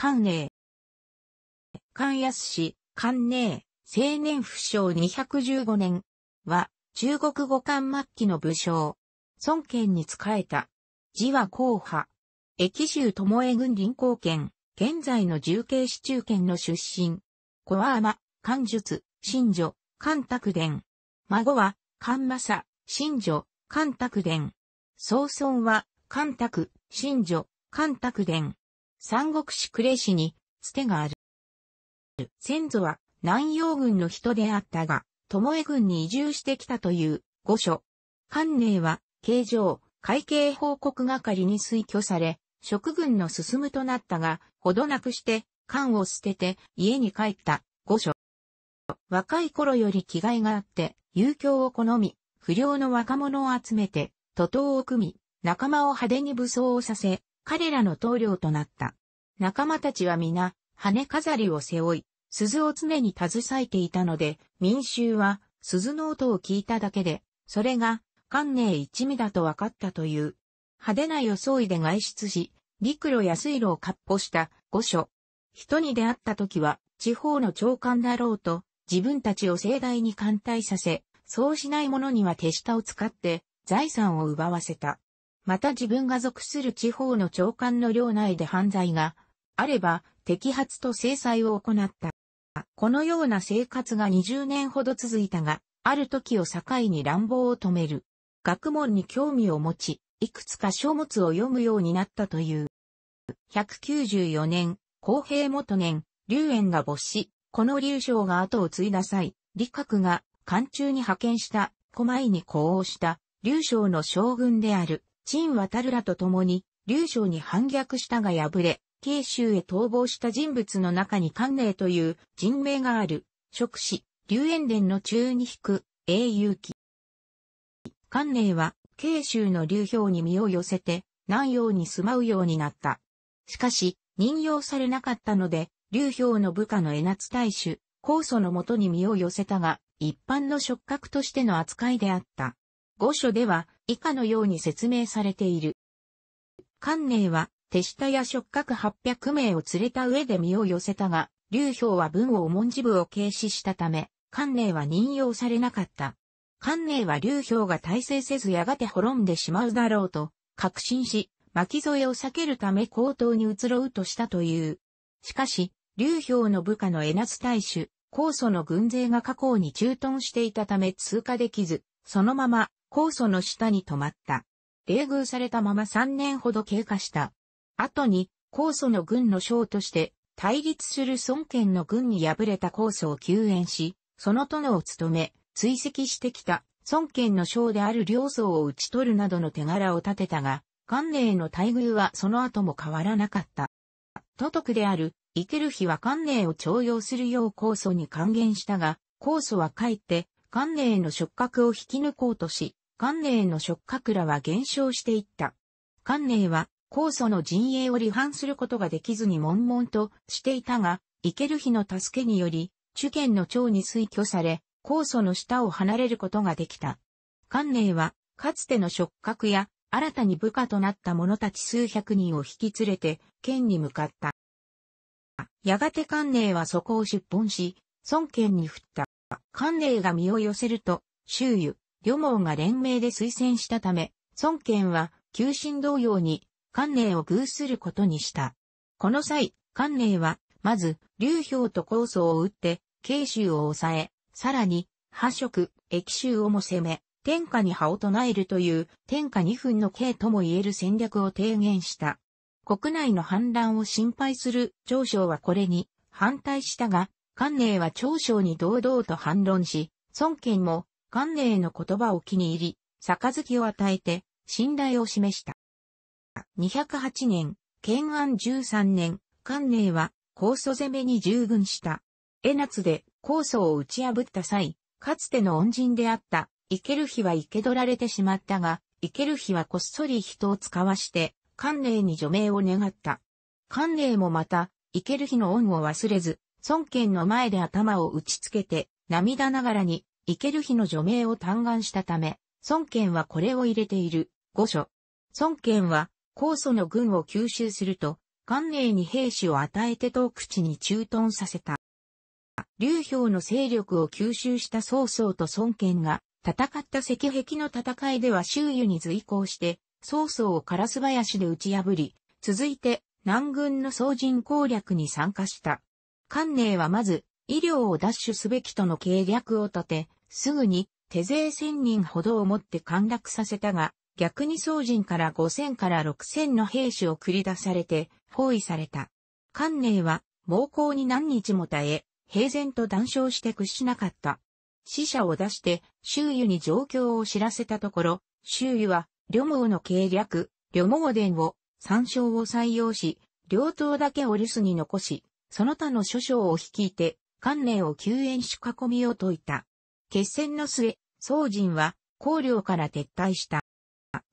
関寧。関安市、関寧、青年不詳215年は、中国語官末期の武将。孫権に仕えた。字は後派。駅州巴江郡臨港県、現在の重慶市中県の出身。小和天、関術、新女、関卓伝。孫は、関政、新女、関卓伝。曾孫は、関卓、新女、関卓伝。三国志呉市に、つてがある。先祖は南洋軍の人であったが、巴軍に移住してきたという御所。関寧は、形状、会計報告係に推挙され、職軍の進むとなったが、ほどなくして、官を捨てて、家に帰った、御所。若い頃より気概があって、遊興を好み、不良の若者を集めて、徒党を組み、仲間を派手に武装をさせ、彼らの棟梁となった。仲間たちは皆、羽飾りを背負い、鈴を常に携えていたので、民衆は、鈴の音を聞いただけで、それが、関寧一味だと分かったという。派手な装いで外出し、陸路や水路を割歩した御所。人に出会った時は、地方の長官だろうと、自分たちを盛大に艦隊させ、そうしない者には手下を使って、財産を奪わせた。また自分が属する地方の長官の領内で犯罪があれば摘発と制裁を行った。このような生活が20年ほど続いたが、ある時を境に乱暴を止める。学問に興味を持ち、いくつか書物を読むようになったという。194年、公平元年、龍園が没し、この龍将が後を継いだ際、李閣が漢中に派遣した古前に呼応した龍将の将軍である陳渡らと共に龍将に反逆したが敗れ、慶州へ逃亡した人物の中に関寧という人名がある、職士、龍炎伝の中に引く、英雄記。関寧は、慶州の流氷に身を寄せて、南洋に住まうようになった。しかし、任用されなかったので、流氷の部下の江夏大主、高祖のもとに身を寄せたが、一般の触覚としての扱いであった。御書では、以下のように説明されている。関寧は、手下や触覚800名を連れた上で身を寄せたが、劉氷は文を重んじ部を軽視したため、関寧は任用されなかった。関寧は劉氷が大成せずやがて滅んでしまうだろうと、確信し、巻き添えを避けるため口頭に移ろうとしたという。しかし、劉氷の部下の江夏大主、高祖の軍勢が河口に駐屯していたため通過できず、そのまま高祖の下に止まった。冷遇されたまま3年ほど経過した。後に、高祖の軍の将として、対立する孫権の軍に敗れた高祖を救援し、その殿を務め、追跡してきた孫権の将である領僧を討ち取るなどの手柄を立てたが、関寧の待遇はその後も変わらなかった。都督である、生ける日は関寧を徴用するよう高祖に還元したが、高祖は帰って、関寧の触覚を引き抜こうとし、関寧の触覚らは減少していった。関寧は高祖の陣営を離反することができずに悶々としていたが、行ける日の助けにより、主権の長に推挙され、高祖の下を離れることができた。関寧は、かつての触覚や、新たに部下となった者たち数百人を引き連れて、県に向かった。やがて関寧はそこを出奔し、孫権に振った。関寧が身を寄せると、周囲、旅網が連名で推薦したため、孫権は、旧神同様に、関寧を偶することにした。この際、関寧は、まず、劉氷と構想を打って、慶州を抑え、さらに、破色、駅州をも攻め、天下に葉を唱えるという、天下二分の刑とも言える戦略を提言した。国内の反乱を心配する長将はこれに反対したが、関寧は長将に堂々と反論し、孫権も関寧の言葉を気に入り、杯を与えて信頼を示した。208年、建安13年、関寧は、高祖攻めに従軍した。江夏で高祖を打ち破った際、かつての恩人であった、生ける日は生け取られてしまったが、生ける日はこっそり人を使わして、関寧に除名を願った。関寧もまた、生ける日の恩を忘れず、孫権の前で頭を打ちつけて、涙ながらに、生ける日の除名を嘆願したため、孫権はこれを入れている、御所。孫権は、高祖の軍を吸収すると、関寧に兵士を与えて東口に駐屯させた。劉氷の勢力を吸収した曹操と孫権が、戦った石壁の戦いでは周囲に随行して、曹操をス林で打ち破り、続いて南軍の総人攻略に参加した。関寧はまず、医療を奪取すべきとの計略を立て、すぐに手勢千人ほどをもって陥落させたが、逆に宋人から五千から六千の兵士を繰り出されて包囲された。関寧は猛攻に何日も耐え、平然と断笑して屈しなかった。死者を出して周囲に状況を知らせたところ、周囲は旅毛の計略、旅毛伝を参照を採用し、両党だけを留守に残し、その他の諸将を率いて、関寧を救援し囲みを解いた。決戦の末、宋人は、高陵から撤退した。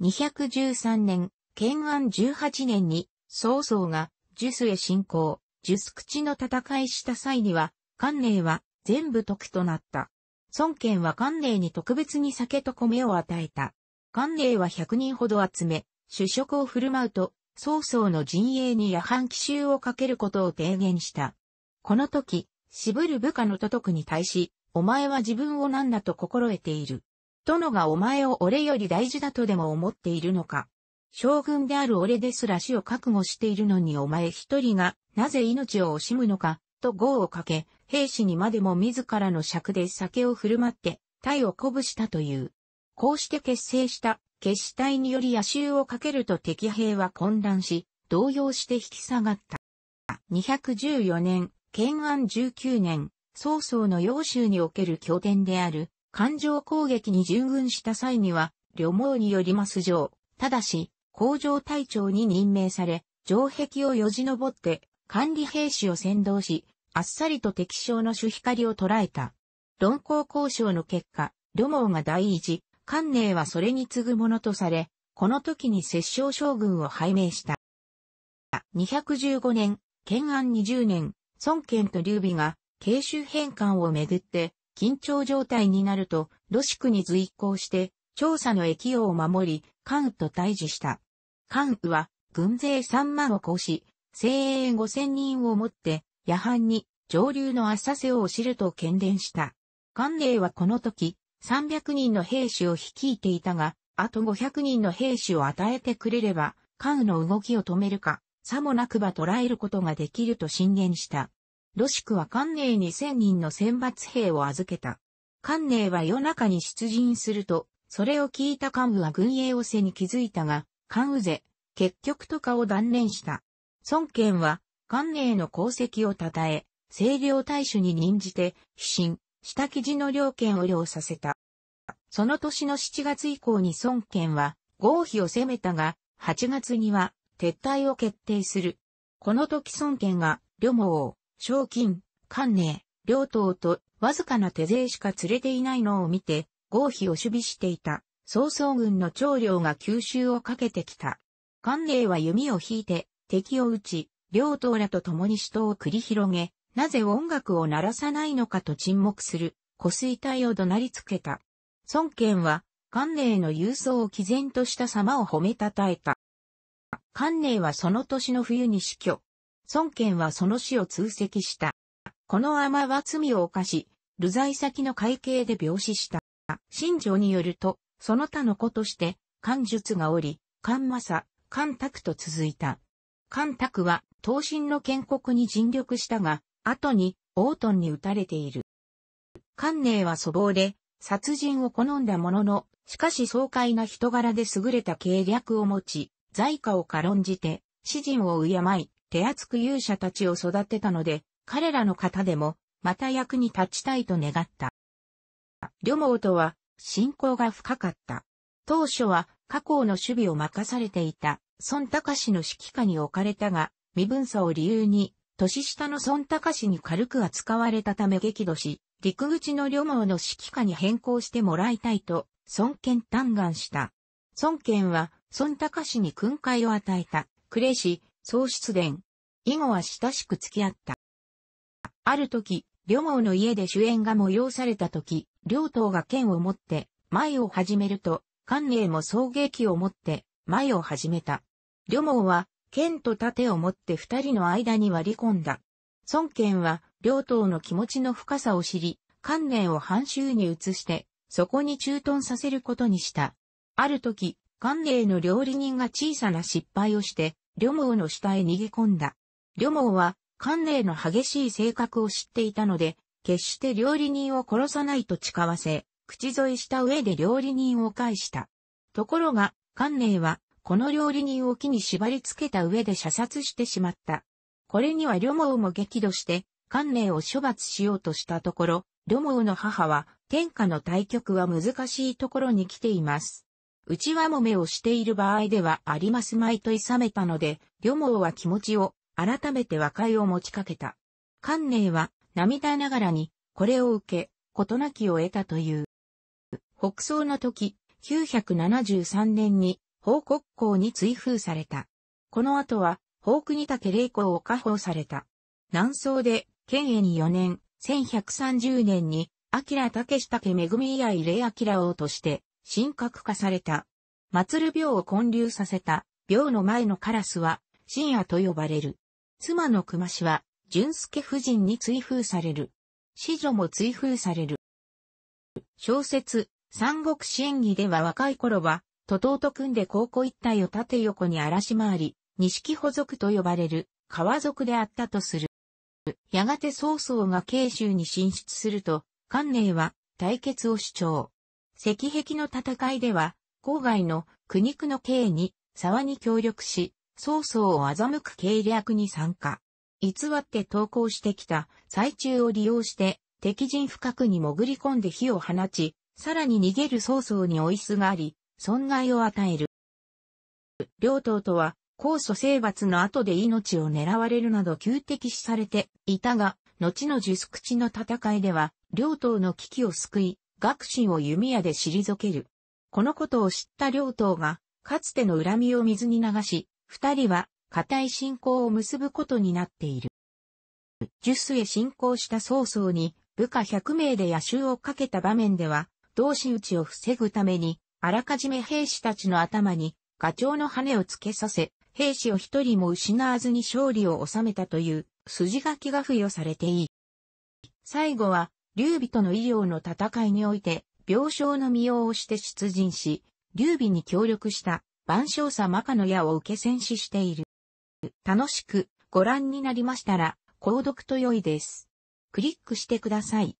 213年、建安18年に、曹操が、ジュスへ侵攻、ジュス口の戦いした際には、関寧は全部徳となった。孫権は関寧に特別に酒と米を与えた。関寧は100人ほど集め、主食を振る舞うと、曹操の陣営に夜半奇襲をかけることを提言した。この時、渋る部下の都督に対し、お前は自分を何だと心得ている。殿がお前を俺より大事だとでも思っているのか。将軍である俺ですら死を覚悟しているのにお前一人がなぜ命を惜しむのか、と号をかけ、兵士にまでも自らの尺で酒を振る舞って、体を鼓舞したという。こうして結成した決死隊により野襲をかけると敵兵は混乱し、動揺して引き下がった。214年、建安19年、曹操の要衆における拠点である艦上攻撃に従軍した際には、旅網によります上、ただし、工場隊長に任命され、城壁をよじ登って、管理兵士を先導し、あっさりと敵将の主光を捉えた。論考交渉の結果、旅網が第一、関寧はそれに次ぐものとされ、この時に摂政将軍を拝命した。215年、建安20年、孫権と劉備が、慶州返還をめぐって、緊張状態になると、ロシクに随行して、調査の駅を守り、関羽と対峙した。関羽は、軍勢3万を行し、精鋭5000人をもって、夜半に上流の浅瀬を知ると懸伝した。関霊はこの時、300人の兵士を率いていたが、あと500人の兵士を与えてくれれば、関羽の動きを止めるか、さもなくば捕らえることができると進言した。ロシクは関寧に千人の選抜兵を預けた。関寧は夜中に出陣すると、それを聞いた幹部は軍営を背に気づいたが、関羽勢、結局とかを断念した。孫権は、関寧の功績を称え、清涼大主に任じて、飛信、下記事の領権を領させた。その年の7月以降に孫権は、合否を攻めたが、8月には、撤退を決定する。この時孫権が、旅網を、賞金、関連、両党とわずかな手勢しか連れていないのを見て、合否を守備していた、曹操軍の長領が吸収をかけてきた。関連は弓を引いて、敵を撃ち、両党らと共に死闘を繰り広げ、なぜ音楽を鳴らさないのかと沈黙する、湖水隊を怒鳴りつけた。孫権は、関寧の郵送を毅然とした様を褒めたたえた。関連はその年の冬に死去。孫権はその死を通責した。この尼は罪を犯し、流罪先の会計で病死した。新庄によると、その他の子として、漢術がおり、漢政、漢拓と続いた。漢拓は、東進の建国に尽力したが、後に、王トンに撃たれている。漢寧は粗暴で、殺人を好んだものの、しかし爽快な人柄で優れた計略を持ち、在家を軽んじて、詩人を敬い、手厚く勇者たちを育てたので、彼らの方でも、また役に立ちたいと願った。旅毛とは、信仰が深かった。当初は、過去の守備を任されていた、孫隆の指揮下に置かれたが、身分差を理由に、年下の孫隆に軽く扱われたため激怒し、陸口の旅毛の指揮下に変更してもらいたいと、孫権嘆願した。孫権は、孫隆に訓戒を与えた、呉市、総出殿、以後は親しく付き合った。ある時、両毛の家で主演が催された時、両党が剣を持って、前を始めると、関連も送迎機を持って、前を始めた。両毛は、剣と盾を持って二人の間に割り込んだ。孫権は、両党の気持ちの深さを知り、関連を半周に移して、そこに駐屯させることにした。ある時、関連の料理人が小さな失敗をして、両毛の下へ逃げ込んだ。旅毛は、関寧の激しい性格を知っていたので、決して料理人を殺さないと誓わせ、口添えした上で料理人を返した。ところが、関寧は、この料理人を木に縛り付けた上で射殺してしまった。これには旅毛も激怒して、関寧を処罰しようとしたところ、旅毛の母は、天下の対局は難しいところに来ています。内輪もめをしている場合ではありますまいといさめたので、旅毛は気持ちを改めて和解を持ちかけた。関寧は涙ながらにこれを受け、事なきを得たという。北宋の時、973年に法国公に追封された。この後は法国竹霊公を加放された。南宋で、県営に4年、1130年に、明武武恵以来霊明王として、神格化された。祭る病を建立させた、病の前のカラスは、深夜と呼ばれる。妻の熊氏は、淳介夫人に追封される。子女も追封される。小説、三国志演義では若い頃は、徒党と組んで高校一帯を縦横に荒らし回り、錦穂族と呼ばれる、川族であったとする。やがて曹操が慶州に進出すると、関寧は対決を主張。石壁の戦いでは、郊外の苦肉の慶に、沢に協力し、曹操を欺く計略に参加。偽って投降してきた最中を利用して敵陣深くに潜り込んで火を放ち、さらに逃げる曹操に追いすがり、損害を与える。両党とは、高祖征伐の後で命を狙われるなど急敵視されていたが、後の術口の戦いでは、両党の危機を救い、学心を弓矢で退ける。このことを知った両党が、かつての恨みを水に流し、二人は固い信仰を結ぶことになっている。ジュスへ信仰した曹操に部下100名で野襲をかけた場面では、同士討ちを防ぐために、あらかじめ兵士たちの頭にガチョウの羽をつけさせ、兵士を一人も失わずに勝利を収めたという筋書きが付与されていい。最後は、劉備との医療の戦いにおいて、病床の御用をして出陣し、劉備に協力した万象さかの矢を受け戦死している。楽しくご覧になりましたら、購読と良いです。クリックしてください。